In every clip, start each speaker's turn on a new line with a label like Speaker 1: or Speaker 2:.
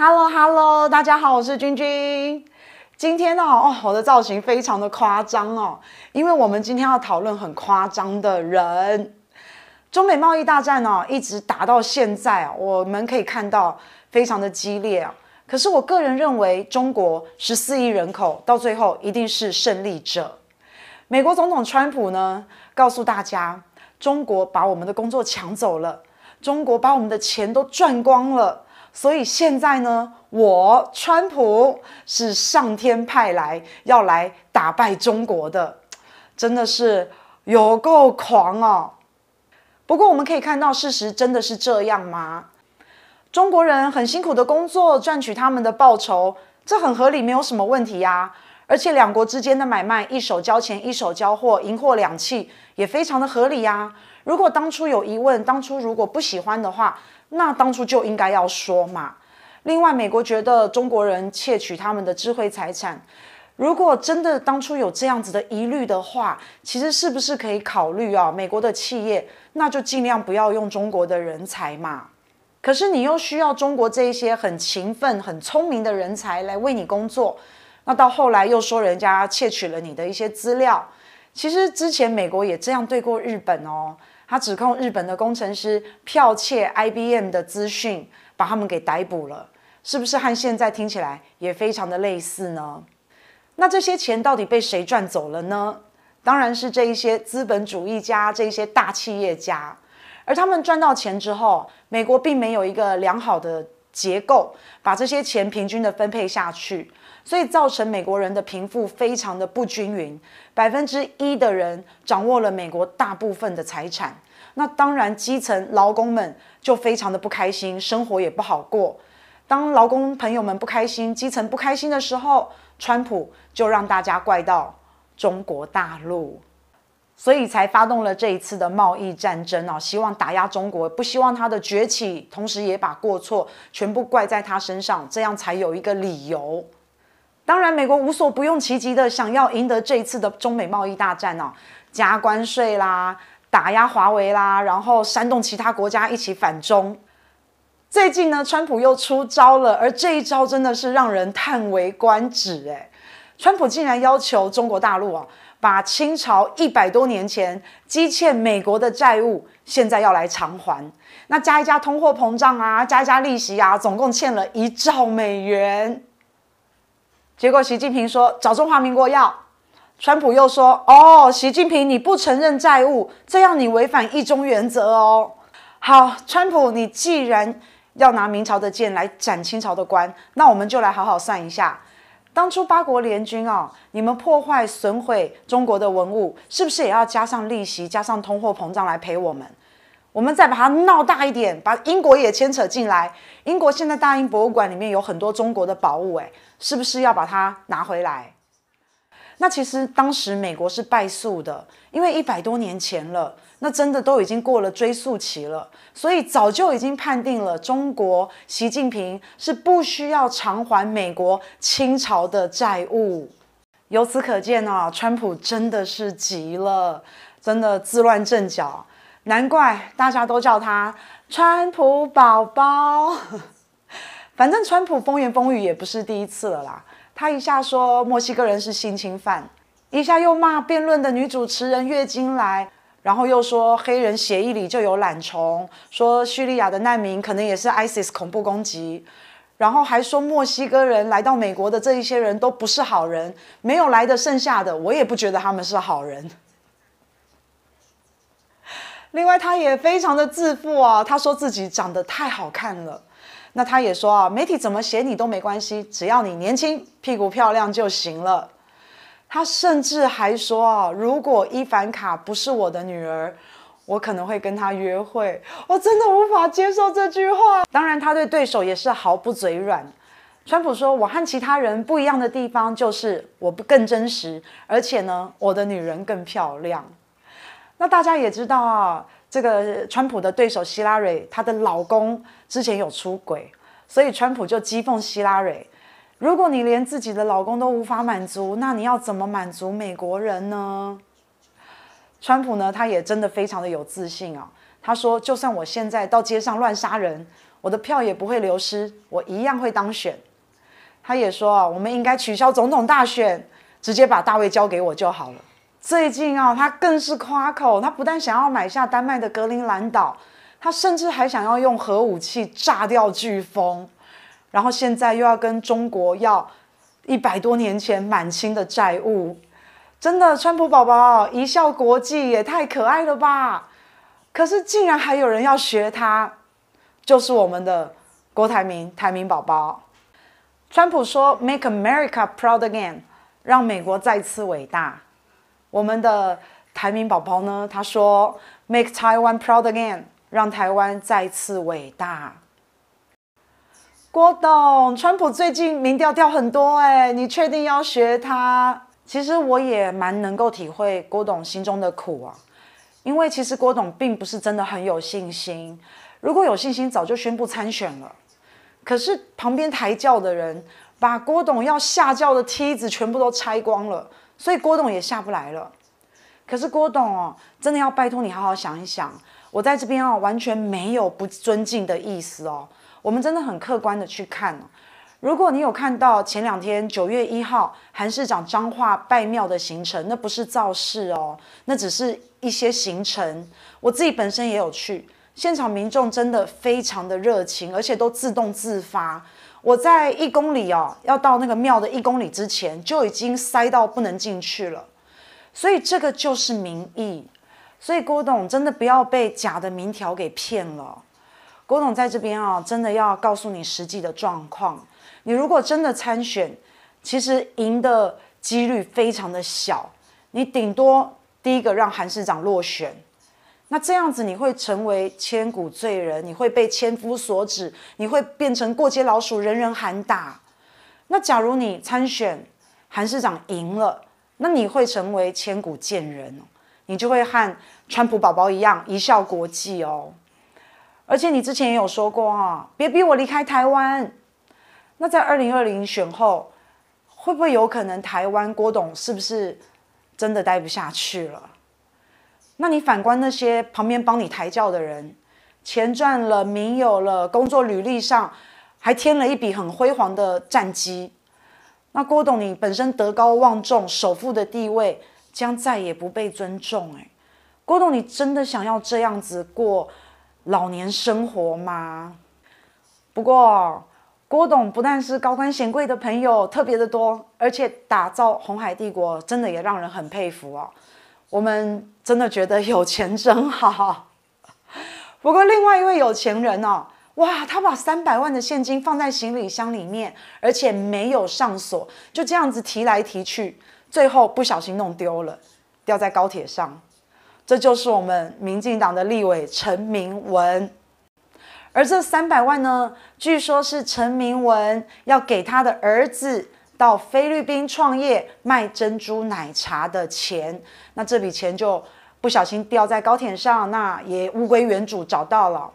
Speaker 1: Hello Hello，大家好，我是君君。今天哦，哦，我的造型非常的夸张哦，因为我们今天要讨论很夸张的人。中美贸易大战呢，一直打到现在，我们可以看到非常的激烈。可是我个人认为，中国十四亿人口，到最后一定是胜利者。美国总统川普呢，告诉大家，中国把我们的工作抢走了，中国把我们的钱都赚光了。所以现在呢，我川普是上天派来要来打败中国的，真的是有够狂哦！不过我们可以看到，事实真的是这样吗？中国人很辛苦的工作赚取他们的报酬，这很合理，没有什么问题呀。而且两国之间的买卖，一手交钱，一手交货，银货两讫，也非常的合理呀。如果当初有疑问，当初如果不喜欢的话，那当初就应该要说嘛。另外，美国觉得中国人窃取他们的智慧财产，如果真的当初有这样子的疑虑的话，其实是不是可以考虑啊？美国的企业那就尽量不要用中国的人才嘛。可是你又需要中国这一些很勤奋、很聪明的人才来为你工作。那到后来又说人家窃取了你的一些资料，其实之前美国也这样对过日本哦。他指控日本的工程师剽窃 IBM 的资讯，把他们给逮捕了，是不是和现在听起来也非常的类似呢？那这些钱到底被谁赚走了呢？当然是这一些资本主义家、这些大企业家。而他们赚到钱之后，美国并没有一个良好的结构，把这些钱平均的分配下去。所以造成美国人的贫富非常的不均匀，百分之一的人掌握了美国大部分的财产，那当然基层劳工们就非常的不开心，生活也不好过。当劳工朋友们不开心，基层不开心的时候，川普就让大家怪到中国大陆，所以才发动了这一次的贸易战争哦，希望打压中国，不希望他的崛起，同时也把过错全部怪在他身上，这样才有一个理由。当然，美国无所不用其极的想要赢得这一次的中美贸易大战哦，加关税啦，打压华为啦，然后煽动其他国家一起反中。最近呢，川普又出招了，而这一招真的是让人叹为观止哎，川普竟然要求中国大陆啊，把清朝一百多年前积欠美国的债务，现在要来偿还。那加一加通货膨胀啊，加一加利息啊，总共欠了一兆美元。结果习近平说找中华民国要，川普又说哦，习近平你不承认债务，这样你违反一中原则哦。好，川普你既然要拿明朝的剑来斩清朝的官，那我们就来好好算一下，当初八国联军哦，你们破坏损毁中国的文物，是不是也要加上利息，加上通货膨胀来赔我们？我们再把它闹大一点，把英国也牵扯进来。英国现在大英博物馆里面有很多中国的宝物，哎。是不是要把它拿回来？那其实当时美国是败诉的，因为一百多年前了，那真的都已经过了追诉期了，所以早就已经判定了中国习近平是不需要偿还美国清朝的债务。由此可见呢，川普真的是急了，真的自乱阵脚，难怪大家都叫他川普宝宝。反正川普风言风语也不是第一次了啦。他一下说墨西哥人是性侵犯，一下又骂辩论的女主持人月经来，然后又说黑人协议里就有懒虫，说叙利亚的难民可能也是 ISIS 恐怖攻击，然后还说墨西哥人来到美国的这一些人都不是好人，没有来的剩下的我也不觉得他们是好人。另外，他也非常的自负啊，他说自己长得太好看了。那他也说啊，媒体怎么写你都没关系，只要你年轻、屁股漂亮就行了。他甚至还说啊，如果伊凡卡不是我的女儿，我可能会跟她约会。我真的无法接受这句话。当然，他对对手也是毫不嘴软。川普说，我和其他人不一样的地方就是我不更真实，而且呢，我的女人更漂亮。那大家也知道啊。这个川普的对手希拉蕊，她的老公之前有出轨，所以川普就讥讽希拉蕊：“如果你连自己的老公都无法满足，那你要怎么满足美国人呢？”川普呢，他也真的非常的有自信啊。他说：“就算我现在到街上乱杀人，我的票也不会流失，我一样会当选。”他也说：“啊，我们应该取消总统大选，直接把大卫交给我就好了。”最近啊，他更是夸口，他不但想要买下丹麦的格陵兰岛，他甚至还想要用核武器炸掉飓风，然后现在又要跟中国要一百多年前满清的债务，真的，川普宝宝一笑国际也太可爱了吧！可是竟然还有人要学他，就是我们的郭台铭台铭宝宝。川普说：“Make America Proud Again，让美国再次伟大。”我们的台民宝宝呢？他说：“Make Taiwan proud again，让台湾再次伟大。”郭董，川普最近民调掉很多，哎，你确定要学他？其实我也蛮能够体会郭董心中的苦啊，因为其实郭董并不是真的很有信心。如果有信心，早就宣布参选了。可是旁边抬轿的人把郭董要下轿的梯子全部都拆光了。所以郭董也下不来了，可是郭董哦，真的要拜托你好好想一想，我在这边哦完全没有不尊敬的意思哦，我们真的很客观的去看。如果你有看到前两天九月一号韩市长彰化拜庙的行程，那不是造势哦，那只是一些行程。我自己本身也有去，现场民众真的非常的热情，而且都自动自发。我在一公里哦，要到那个庙的一公里之前就已经塞到不能进去了，所以这个就是民意。所以郭董真的不要被假的民调给骗了。郭董在这边啊，真的要告诉你实际的状况。你如果真的参选，其实赢的几率非常的小，你顶多第一个让韩市长落选。那这样子你会成为千古罪人，你会被千夫所指，你会变成过街老鼠，人人喊打。那假如你参选，韩市长赢了，那你会成为千古贱人，你就会和川普宝宝一样一笑国际哦。而且你之前也有说过啊，别逼我离开台湾。那在二零二零选后，会不会有可能台湾郭董是不是真的待不下去了？那你反观那些旁边帮你抬轿的人，钱赚了，名有了，工作履历上还添了一笔很辉煌的战绩。那郭董，你本身德高望重、首富的地位将再也不被尊重。哎，郭董，你真的想要这样子过老年生活吗？不过，郭董不但是高官显贵的朋友特别的多，而且打造红海帝国真的也让人很佩服哦。我们真的觉得有钱真好。不过，另外一位有钱人哦，哇，他把三百万的现金放在行李箱里面，而且没有上锁，就这样子提来提去，最后不小心弄丢了，掉在高铁上。这就是我们民进党的立委陈明文，而这三百万呢，据说是陈明文要给他的儿子。到菲律宾创业卖珍珠奶茶的钱，那这笔钱就不小心掉在高铁上，那也物归原主找到了。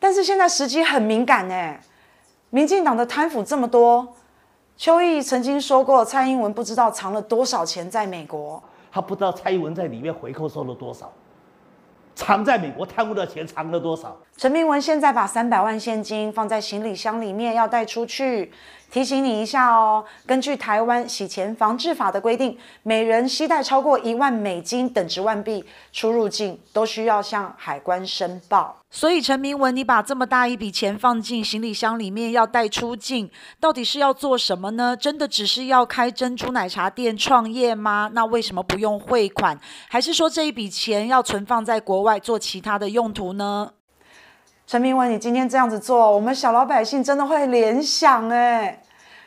Speaker 1: 但是现在时机很敏感哎，民进党的贪腐这么多，邱毅曾经说过蔡英文不知道藏了多少钱在美国，他不知道蔡英文在里面回扣收了多少，藏在美国贪污的钱藏了多少。陈明文现在把三百万现金放在行李箱里面要带出去。提醒你一下哦，根据台湾洗钱防治法的规定，每人携带超过一万美金等值万币出入境都需要向海关申报。所以陈明文，你把这么大一笔钱放进行李箱里面要带出境，到底是要做什么呢？真的只是要开珍珠奶茶店创业吗？那为什么不用汇款？还是说这一笔钱要存放在国外做其他的用途呢？陈明文，你今天这样子做，我们小老百姓真的会联想哎，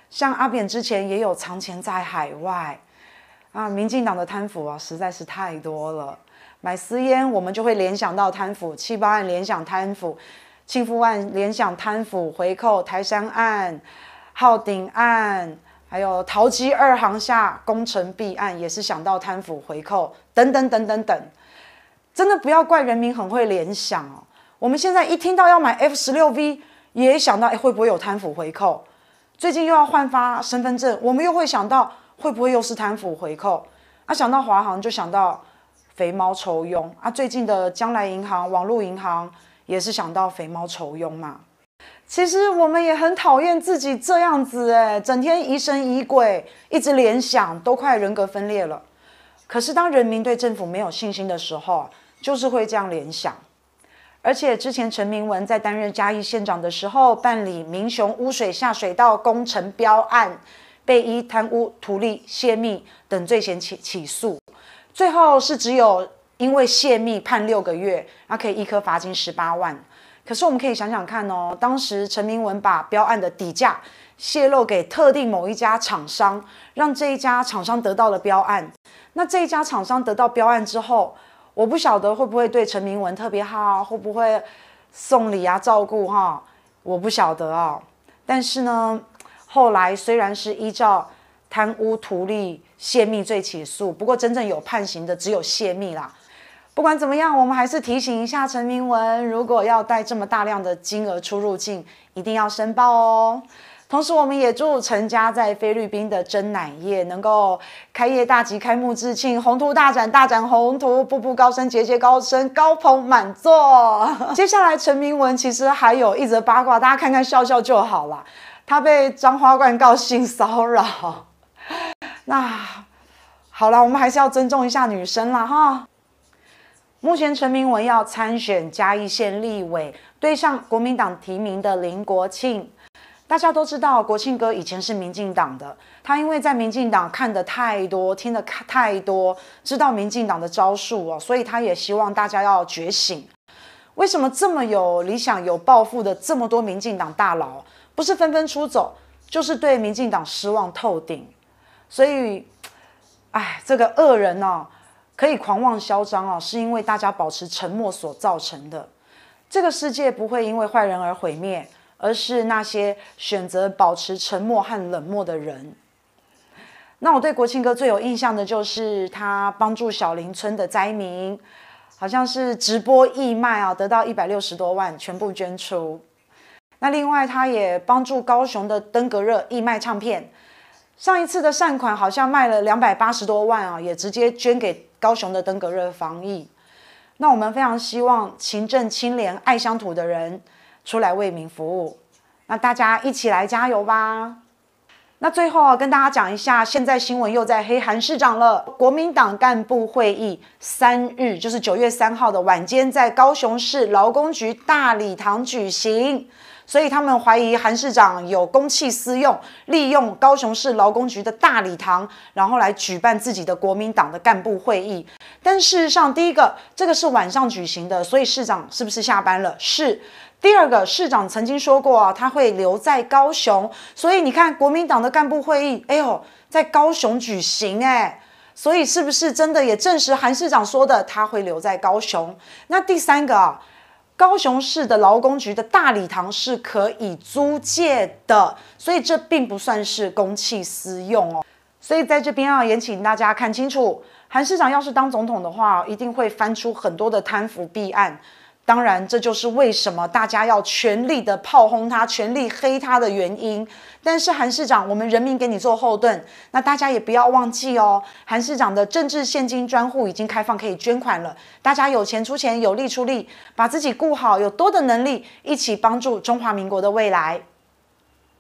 Speaker 1: 像阿扁之前也有藏钱在海外啊，民进党的贪腐啊，实在是太多了。买私烟，我们就会联想到贪腐；七八案联想贪腐，庆福案联想贪腐回扣，台山案、号顶案，还有陶基二行下工程弊案，也是想到贪腐回扣等等等等等，真的不要怪人民很会联想哦。我们现在一听到要买 F 十六 V，也想到哎会不会有贪腐回扣？最近又要换发身份证，我们又会想到会不会又是贪腐回扣？啊，想到华航就想到肥猫抽佣啊，最近的将来银行、网路银行也是想到肥猫抽佣嘛。其实我们也很讨厌自己这样子哎，整天疑神疑鬼，一直联想，都快人格分裂了。可是当人民对政府没有信心的时候，就是会这样联想。而且之前陈明文在担任嘉义县长的时候，办理明雄污水下水道工程标案，被依贪污、图利、泄密等罪嫌起起诉，最后是只有因为泄密判六个月，然后可以一颗罚金十八万。可是我们可以想想看哦，当时陈明文把标案的底价泄露给特定某一家厂商，让这一家厂商得到了标案，那这一家厂商得到标案之后。我不晓得会不会对陈明文特别好，会不会送礼啊、照顾哈？我不晓得哦。但是呢，后来虽然是依照贪污、图利、泄密罪起诉，不过真正有判刑的只有泄密啦。不管怎么样，我们还是提醒一下陈明文，如果要带这么大量的金额出入境，一定要申报哦。同时，我们也祝陈家在菲律宾的真奶业能够开业大吉、开幕致庆、宏图大展、大展宏图、步步高升、节节高升、高朋满座。接下来，陈明文其实还有一则八卦，大家看看笑笑就好了。他被张花冠告性骚扰。那好了，我们还是要尊重一下女生了哈。目前，陈明文要参选嘉义县立委，对上国民党提名的林国庆。大家都知道，国庆哥以前是民进党的。他因为在民进党看的太多，听的太多，知道民进党的招数哦，所以他也希望大家要觉醒。为什么这么有理想、有抱负的这么多民进党大佬，不是纷纷出走，就是对民进党失望透顶？所以，哎，这个恶人哦，可以狂妄嚣张哦，是因为大家保持沉默所造成的。这个世界不会因为坏人而毁灭。而是那些选择保持沉默和冷漠的人。那我对国庆哥最有印象的就是他帮助小林村的灾民，好像是直播义卖啊，得到一百六十多万，全部捐出。那另外他也帮助高雄的登革热义卖唱片，上一次的善款好像卖了两百八十多万啊，也直接捐给高雄的登革热防疫。那我们非常希望勤政清廉、爱乡土的人。出来为民服务，那大家一起来加油吧！那最后跟大家讲一下，现在新闻又在黑韩市长了。国民党干部会议三日，就是九月三号的晚间，在高雄市劳工局大礼堂举行。所以他们怀疑韩市长有公器私用，利用高雄市劳工局的大礼堂，然后来举办自己的国民党的干部会议。但事实上，第一个，这个是晚上举行的，所以市长是不是下班了？是。第二个，市长曾经说过啊，他会留在高雄，所以你看国民党的干部会议，哎呦，在高雄举行，哎，所以是不是真的也证实韩市长说的他会留在高雄？那第三个啊。高雄市的劳工局的大礼堂是可以租借的，所以这并不算是公器私用哦。所以在这边啊，也请大家看清楚，韩市长要是当总统的话，一定会翻出很多的贪腐弊案。当然，这就是为什么大家要全力的炮轰他、全力黑他的原因。但是，韩市长，我们人民给你做后盾，那大家也不要忘记哦。韩市长的政治现金专户已经开放，可以捐款了。大家有钱出钱，有力出力，把自己顾好，有多的能力，一起帮助中华民国的未来。